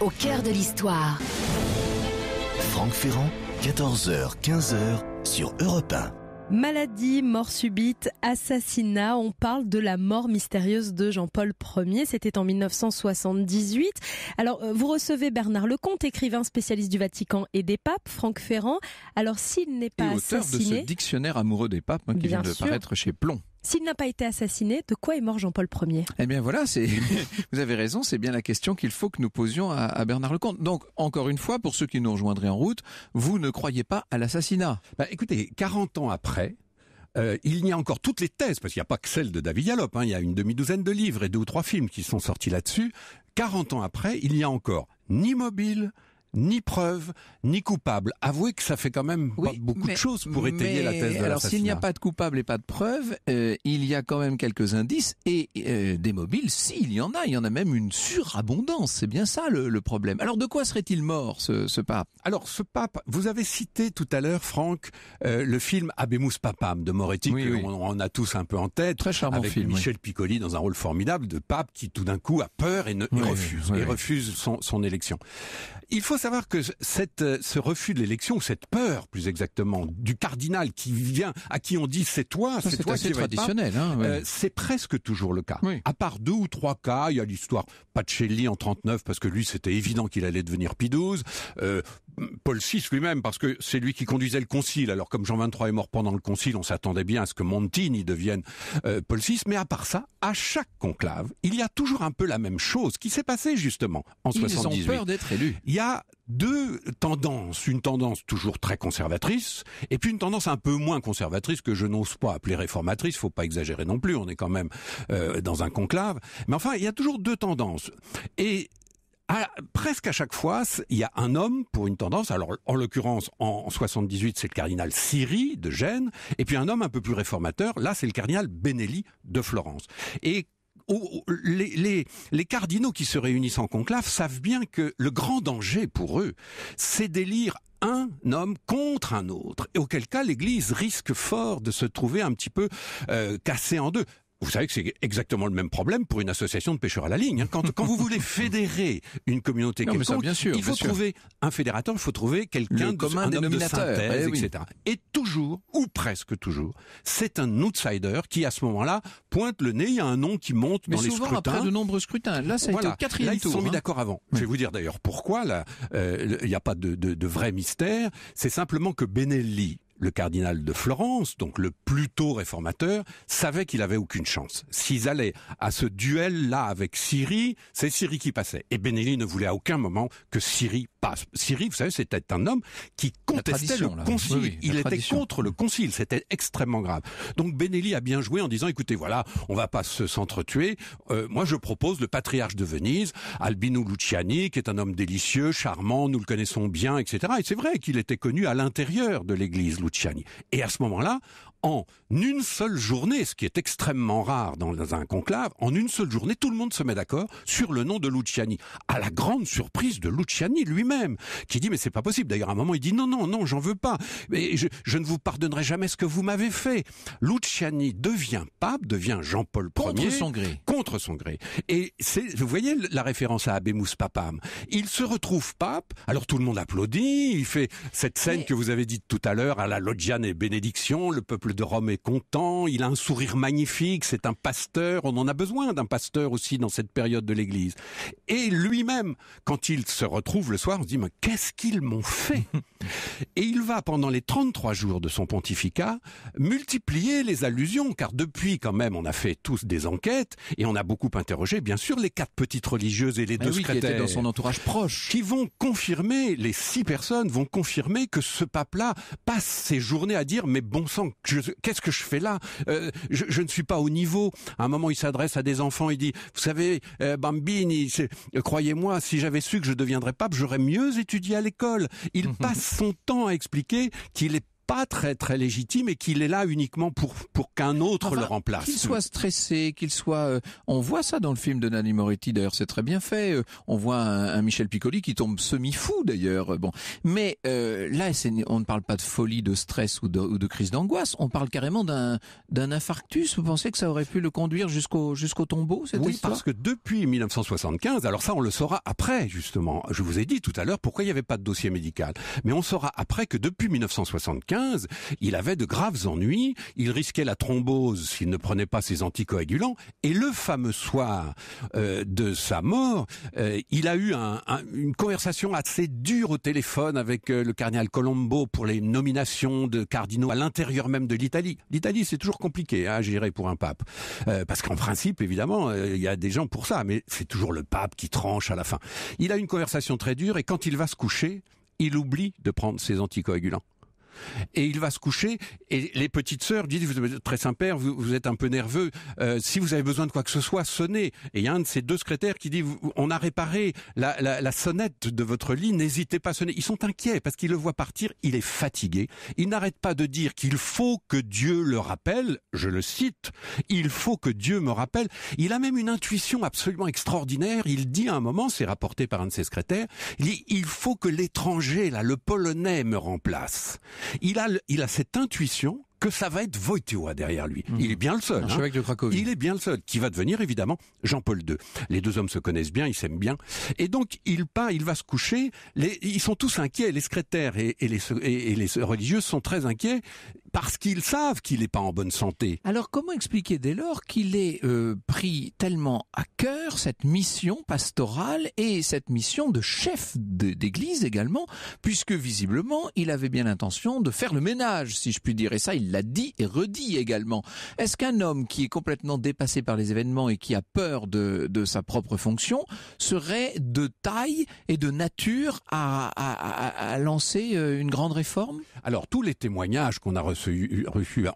au cœur de l'histoire. Franck Ferrand, 14h, 15h sur Europe Maladie, mort subite, assassinat, on parle de la mort mystérieuse de Jean-Paul Ier, c'était en 1978. Alors euh, vous recevez Bernard Lecomte, écrivain spécialiste du Vatican et des papes, Franck Ferrand. Alors s'il n'est pas auteur de ce dictionnaire amoureux des papes qui vient de paraître chez Plomb. S'il n'a pas été assassiné, de quoi est mort Jean-Paul Ier Eh bien voilà, *laughs* vous avez raison, c'est bien la question qu'il faut que nous posions à, Bernard Lecomte. Donc encore une fois, pour ceux qui nous rejoindraient en route, vous ne croyez pas à l'assassinat bah, Écoutez, 40 ans après, euh, il n'y a encore toutes les thèses, parce qu'il n'y a pas que celle de David Yalop, hein, il y a une demi-douzaine de livres et deux ou trois films qui sont sortis là-dessus. 40 ans après, il n'y a encore ni mobile, ni preuve, ni coupable. Avouez que ça fait quand même pas beaucoup de choses pour étayer la thèse de Alors s'il n'y a pas de coupable et pas de preuve, euh, il y a quand même quelques indices et euh, des mobiles, s'il y en a, il y en a même une surabondance. C'est bien ça le, problème. Alors de quoi serait-il mort ce, pape Alors ce pape, vous avez cité tout à l'heure, Franck, euh, le film Abemus Papam de Moretti, qu'on On, a tous un peu en tête, Très charmant avec Michel Piccoli dans un rôle formidable de pape qui tout d'un coup a peur et, ne, refuse, et refuse son, son élection. Il faut savoir que cette, euh, ce refus de l'élection, cette peur, plus exactement, du cardinal qui vient, à qui on dit c'est toi, c'est toi qui traditionnel. Hein, euh, c'est presque toujours le cas. À part deux ou trois cas, il y a l'histoire Pacelli en 39 parce que lui c'était évident qu'il allait devenir Pidouze, euh, Paul VI lui-même, parce que c'est lui qui conduisait le concile. Alors comme Jean XXIII est mort pendant le concile, on s'attendait bien à ce que Montini devienne euh, Paul VI. Mais à part ça, à chaque conclave, il y a toujours un peu la même chose qui s'est passée justement en Ils 78. Ils ont peur d'être élus. Il y a deux tendances, une tendance toujours très conservatrice et puis une tendance un peu moins conservatrice que je n'ose pas appeler réformatrice, faut pas exagérer non plus, on est quand même euh, dans un conclave, mais enfin, il y a toujours deux tendances. Et presque à chaque fois, il y a un homme pour une tendance. Alors, en l'occurrence, en 78, c'est le cardinal Siri de Gênes, et puis un homme un peu plus réformateur. Là, c'est le cardinal Benelli de Florence. Et les, les, cardinaux qui se réunissent en conclave savent bien que le grand danger pour eux, c'est d'élire un homme contre un autre, et auquel cas l'Église risque fort de se trouver un petit peu euh, cassée en deux. Vous savez que c'est exactement le même problème pour une association de pêcheurs à la ligne. Hein. Quand, quand vous voulez *laughs* fédérer une communauté quelconque, bien sûr, il faut trouver un fédérateur, il faut trouver quelqu'un commun un homme de eh etc. Et toujours, ou presque toujours, c'est un outsider qui, à ce moment-là, pointe le nez. Il y a un nom qui monte dans les scrutins. Mais souvent après de nombreux scrutins. Là, ça a été au quatrième Là, ils tour. sont mis hein. d'accord avant. Je vais vous dire d'ailleurs pourquoi. Là, euh, il n'y a pas de, de vrai mystère. C'est simplement que Benelli, le cardinal de Florence, donc le plus tôt réformateur, savait qu'il avait aucune chance. S'ils allaient à ce duel-là avec Syrie, c'est Syrie qui passait. Et Benelli ne voulait à aucun moment que Syrie pas. vous savez, c'était un homme qui contestait le concile. il était contre le concile. C'était extrêmement grave. Donc Benelli a bien joué en disant, écoutez, voilà, on va pas se s'entretuer. Euh, moi, je propose le patriarche de Venise, Albino Luciani, qui est un homme délicieux, charmant, nous le connaissons bien, etc. Et c'est vrai qu'il était connu à l'intérieur de l'église, Luciani. Et à ce moment-là, en une seule journée, ce qui est extrêmement rare dans un conclave, en une seule journée, tout le monde se met d'accord sur le nom de Luciani, à la grande surprise de Luciani lui-même, qui dit mais c'est pas possible. D'ailleurs, à un moment, il dit non, non, non, j'en veux pas, mais je, ne vous pardonnerai jamais ce que vous m'avez fait. Luciani devient pape, devient Jean-Paul Ier contre son gré, contre son gré. Et c'est, vous voyez la référence à Abemus Papam. Il se retrouve pape, alors tout le monde applaudit, il fait cette scène que vous avez dite tout à l'heure à la Logiane et bénédiction, le peuple de Rome est content, il a un sourire magnifique, c'est un pasteur, on en a besoin d'un pasteur aussi dans cette période de l'Église. Et lui-même, quand il se retrouve le soir, on se dit, mais qu'est-ce qu'ils m'ont fait *laughs* Et il va, pendant les 33 jours de son pontificat, multiplier les allusions, car depuis quand même, on a fait tous des enquêtes, et on a beaucoup interrogé, bien sûr, les quatre petites religieuses et les deux secrétaires. Qui dans son entourage proche. Qui vont confirmer, les six personnes vont confirmer que ce pape-là passe ses journées à dire, mais bon sang, je qu'est-ce que je fais là euh, je, ne suis pas au niveau. À un moment, il s'adresse à des enfants, il dit, vous savez, euh, Bambini, croyez-moi, si j'avais su que je deviendrais pape, j'aurais mieux étudié à l'école. Il *laughs* passe son temps à expliquer qu'il est pas très très légitime et qu'il est là uniquement pour pour qu'un autre le remplace. Qu'il soit stressé, qu'il soit. Euh, on voit ça dans le film de nanny Moretti. D'ailleurs, c'est très bien fait. Euh, on voit un, Michel Piccoli qui tombe semi fou d'ailleurs. Euh, bon, mais là, on ne parle pas de folie, de stress ou de, crise d'angoisse. On parle carrément d'un d'un infarctus. Vous pensez que ça aurait pu le conduire jusqu'au jusqu'au tombeau cette Oui, parce que depuis 1975. Alors ça, on le saura après justement. Je vous ai dit tout à l'heure pourquoi il n'y avait pas de dossier médical, mais on saura après que depuis 1975 il avait de graves ennuis, il risquait la thrombose s'il ne prenait pas ses anticoagulants, et le fameux soir euh, de sa mort, euh, il a eu une conversation assez dure au téléphone avec euh, le cardinal Colombo pour les nominations de cardinaux à l'intérieur même de l'Italie. L'Italie, c'est toujours compliqué hein, à gérer pour un pape, parce qu'en principe, évidemment, il y a des gens pour ça, mais c'est toujours le pape qui tranche à la fin. Il a une conversation très dure, et quand il va se coucher, il oublie de prendre ses anticoagulants. Et il va se coucher et les petites sœurs disent vous, êtes très saint vous, êtes un peu nerveux. Euh, si vous avez besoin de quoi que ce soit, sonnez. Et il y a un de ces deux secrétaires qui dit on a réparé la, sonnette de votre lit, n'hésitez pas à sonner. Ils sont inquiets parce qu'ils le voient partir. Il est fatigué. Il n'arrête pas de dire qu'il faut que Dieu le rappelle. Je le cite il faut que Dieu me rappelle. Il a même une intuition absolument extraordinaire. Il dit à un moment, c'est rapporté par un de ses secrétaires, il dit il faut que l'étranger là, le polonais me remplace. Il a, il a cette intuition que ça va être Wojtyła derrière lui. Mhm. Il est bien le seul. Hein. Il est bien le seul qui va devenir évidemment Jean-Paul II. Les deux hommes se connaissent bien, ils s'aiment bien, et donc il part, il va se coucher. Les, ils sont tous inquiets. Les secrétaires et, les, religieuses les religieux sont très inquiets parce qu'ils savent qu'il n'est pas en bonne santé. Alors comment expliquer dès lors qu'il ait euh, pris tellement à cœur cette mission pastorale et cette mission de chef d'église également, puisque visiblement il avait bien l'intention de faire le ménage, si je puis dire, et ça il l'a dit et redit également. Est-ce qu'un homme qui est complètement dépassé par les événements et qui a peur de, sa propre fonction serait de taille et de nature à, à lancer euh, une grande réforme Alors tous les témoignages qu'on a reçus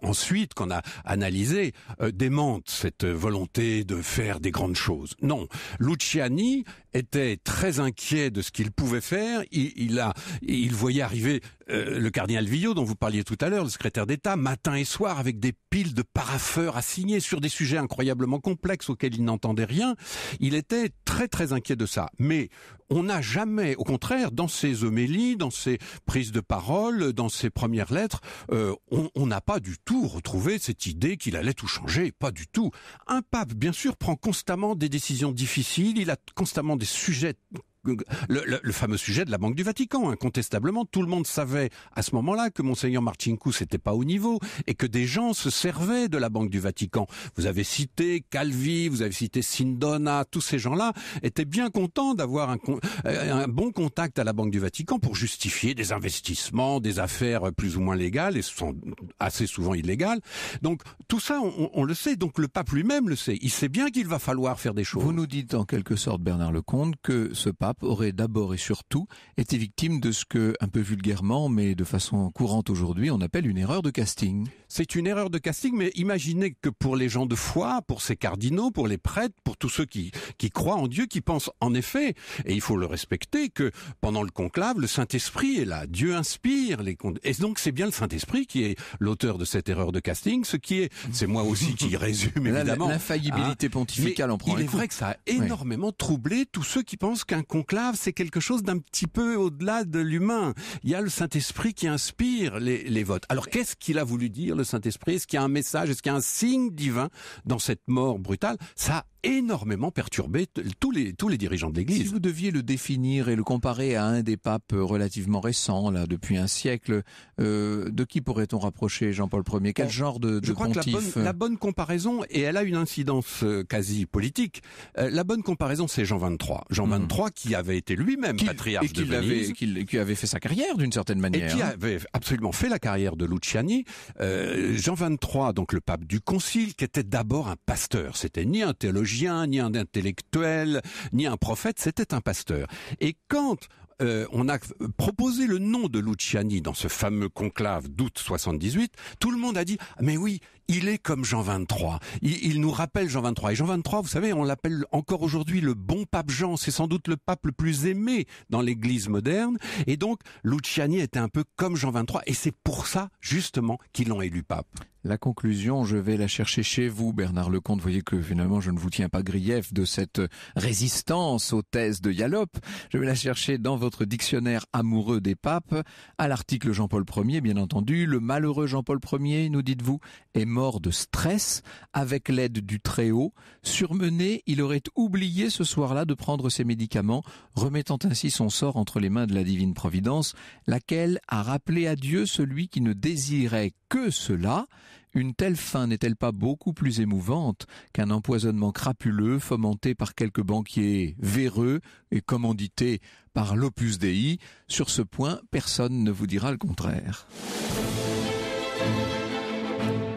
ensuite qu'on a analysé euh, démente cette volonté de faire des grandes choses. Non, Luciani était très inquiet de ce qu'il pouvait faire. Il, il, a, il voyait arriver euh, le cardinal Villot, dont vous parliez tout à l'heure, le secrétaire d'État, matin et soir, avec des piles de paraffeurs à signer sur des sujets incroyablement complexes auxquels il n'entendait rien, il était très très inquiet de ça. Mais on n'a jamais, au contraire, dans ses homélies, dans ses prises de parole, dans ses premières lettres, euh, on n'a pas du tout retrouvé cette idée qu'il allait tout changer, pas du tout. Un pape, bien sûr, prend constamment des décisions difficiles, il a constamment des sujets le, fameux sujet de la Banque du Vatican. Incontestablement, tout le monde savait à ce moment-là que Monseigneur Marcinkus n'était pas au niveau et que des gens se servaient de la Banque du Vatican. Vous avez cité Calvi, vous avez cité Sindona, tous ces gens-là étaient bien contents d'avoir un, euh, un, bon contact à la Banque du Vatican pour justifier des investissements, des affaires plus ou moins légales et sont assez souvent illégales. Donc tout ça, on, le sait. Donc le pape lui-même le sait. Il sait bien qu'il va falloir faire des choses. Vous nous dites en quelque sorte, Bernard Lecomte, que ce pape aurait d'abord et surtout été victime de ce que, un peu vulgairement, mais de façon courante aujourd'hui, on appelle une erreur de casting. C'est une erreur de casting, mais imaginez que pour les gens de foi, pour ces cardinaux, pour les prêtres, pour tous ceux qui, qui croient en Dieu, qui pensent en effet, et il faut le respecter, que pendant le conclave, le Saint-Esprit est là, Dieu inspire les Et donc c'est bien le Saint-Esprit qui est l'auteur de cette erreur de casting, ce qui est, c'est moi aussi qui *laughs* résume évidemment. L'infaillibilité faillibilité hein. pontificale en prend Il est vrai que ça a énormément troublé tous ceux qui pensent qu'un conclave, c'est quelque chose d'un petit peu au-delà de l'humain. Il y a le Saint-Esprit qui inspire les, votes. Alors qu'est-ce qu'il a voulu dire, le Saint-Esprit Est-ce qu'il y a un message Est-ce qu'il y a un signe divin dans cette mort brutale Ça, énormément perturbé tous les, tous les dirigeants de l'Église. Si vous deviez le définir et le comparer à un des papes relativement récents, là, depuis un siècle, euh, de qui pourrait-on rapprocher Jean-Paul Ier Quel genre de, de je crois que la bonne, comparaison, et elle a une incidence euh, quasi politique, euh, la bonne comparaison, c'est Jean XXIII. Jean 23 hmm. XXIII qui avait été lui-même patriarche de Venise. qui, avait fait sa carrière d'une certaine manière. Et qui avait absolument fait la carrière de Luciani. Jean XXIII, donc le pape du Concile, qui était d'abord un pasteur, c'était ni un théologien ni un intellectuel, ni un prophète, c'était un pasteur. Et quand euh, on a proposé le nom de Luciani dans ce fameux conclave d'août 78, tout le monde a dit ah, mais oui, il est comme Jean 23. Il, nous rappelle Jean 23. Et Jean 23, vous savez, on l'appelle encore aujourd'hui le bon pape Jean. C'est sans doute le pape le plus aimé dans l'Église moderne. Et donc, Luciani était un peu comme Jean 23. Et c'est pour ça, justement, qu'ils l'ont élu pape. La conclusion, je vais la chercher chez vous, Bernard Lecomte. Vous voyez que finalement, je ne vous tiens pas grief de cette résistance aux thèses de Yalop. Je vais la chercher dans votre dictionnaire amoureux des papes, à l'article Jean-Paul Ier, bien entendu. Le malheureux Jean-Paul Ier, nous dites-vous, est mort mort de stress, avec l'aide du Très-Haut. Surmené, il aurait oublié ce soir-là de prendre ses médicaments, remettant ainsi son sort entre les mains de la divine providence, laquelle a rappelé à Dieu celui qui ne désirait que cela, une telle fin n'est-elle pas beaucoup plus émouvante qu'un empoisonnement crapuleux fomenté par quelques banquiers véreux et commandité par l'Opus Dei Sur ce point, personne ne vous dira le contraire.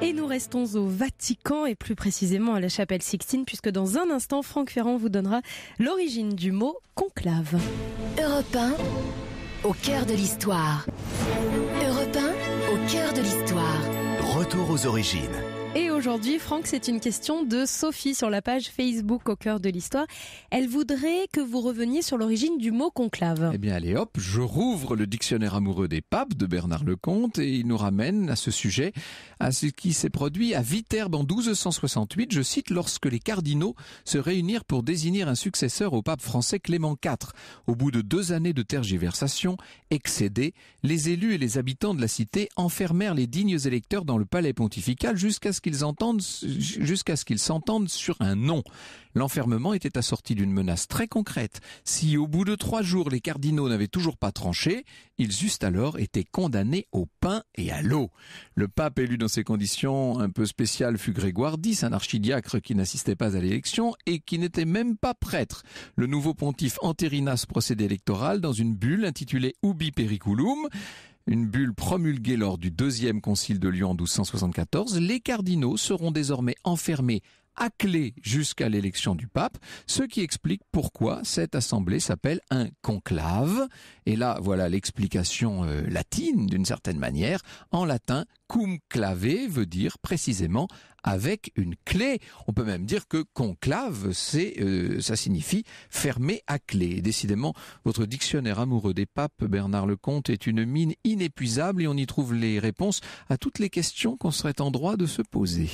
Et nous restons au Vatican et plus précisément à la chapelle Sixtine puisque dans un instant Franck Ferrand vous donnera l'origine du mot conclave. Europe au cœur de l'histoire. Europe au cœur de l'histoire. Retour aux origines. Et aujourd'hui, Franck, c'est une question de Sophie sur la page Facebook au cœur de l'histoire. Elle voudrait que vous reveniez sur l'origine du mot conclave. Eh bien, allez hop, je rouvre le dictionnaire amoureux des papes de Bernard Lecomte et il nous ramène à ce sujet, à ce qui s'est produit à Viterbe en 1268, je cite, lorsque les cardinaux se réunirent pour désigner un successeur au pape français Clément IV. Au bout de deux années de tergiversation, excédés, les élus et les habitants de la cité enfermèrent les dignes électeurs dans le palais pontifical jusqu'à ce qu'ils en jusqu'à ce qu'ils s'entendent sur un nom. L'enfermement était assorti d'une menace très concrète. Si au bout de trois jours les cardinaux n'avaient toujours pas tranché, ils eussent alors été condamnés au pain et à l'eau. Le pape élu dans ces conditions un peu spéciales fut Grégoire X, un archidiacre qui n'assistait pas à l'élection et qui n'était même pas prêtre. Le nouveau pontife entérina ce procédé électoral dans une bulle intitulée Ubi Periculum. Une bulle promulguée lors du deuxième concile de Lyon en 1274, les cardinaux seront désormais enfermés à clé jusqu'à l'élection du pape, ce qui explique pourquoi cette assemblée s'appelle un conclave. Et là, voilà l'explication euh, latine d'une certaine manière. En latin, cum clave veut dire précisément avec une clé. On peut même dire que conclave, c'est, euh, ça signifie fermé à clé. décidément, votre dictionnaire amoureux des papes, Bernard Lecomte, est une mine inépuisable et on y trouve les réponses à toutes les questions qu'on serait en droit de se poser.